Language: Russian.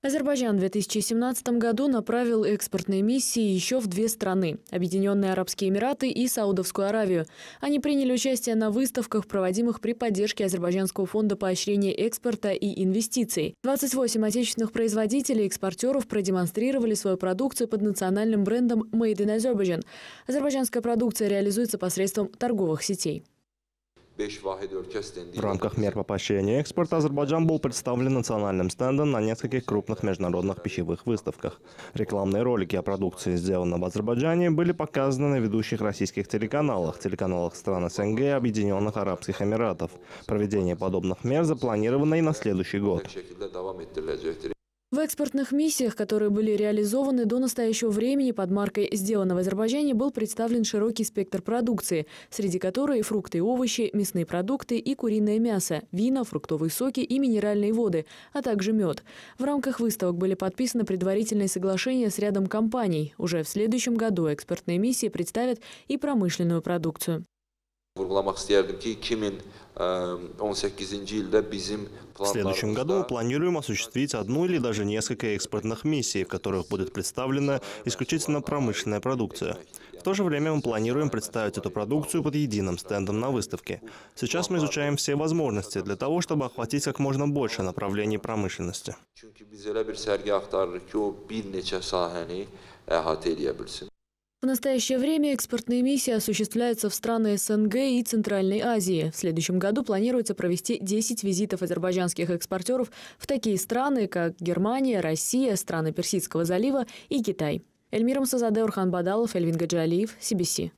Азербайджан в 2017 году направил экспортные миссии еще в две страны – Объединенные Арабские Эмираты и Саудовскую Аравию. Они приняли участие на выставках, проводимых при поддержке Азербайджанского фонда поощрения экспорта и инвестиций. 28 отечественных производителей и экспортеров продемонстрировали свою продукцию под национальным брендом «Made in Azerbaijan». Азербайджанская продукция реализуется посредством торговых сетей. В рамках мер по поощрению экспорта Азербайджан был представлен национальным стендом на нескольких крупных международных пищевых выставках. Рекламные ролики о продукции, сделанной в Азербайджане, были показаны на ведущих российских телеканалах, телеканалах стран СНГ и Объединенных Арабских Эмиратов. Проведение подобных мер запланировано и на следующий год. В экспортных миссиях, которые были реализованы до настоящего времени под маркой «Сделано в Азербайджане», был представлен широкий спектр продукции, среди которой фрукты и овощи, мясные продукты и куриное мясо, вина, фруктовые соки и минеральные воды, а также мед. В рамках выставок были подписаны предварительные соглашения с рядом компаний. Уже в следующем году экспортные миссии представят и промышленную продукцию. Vurgulamak isterdim ki В следующем году мы планируем осуществить одну или даже несколько экспортных миссий, в которых будет представлена исключительно промышленная продукция. В то же время мы планируем представить эту продукцию под единым стендом на выставке. Сейчас мы изучаем все возможности для того, чтобы охватить как можно больше направлений промышленности. В настоящее время экспортные миссии осуществляются в страны СНГ и Центральной Азии. В следующем году планируется провести 10 визитов азербайджанских экспортеров в такие страны, как Германия, Россия, страны Персидского залива и Китай. Эльмиром Сазаде, Урхан Бадалов, Эльвин Гаджалиев, CBC.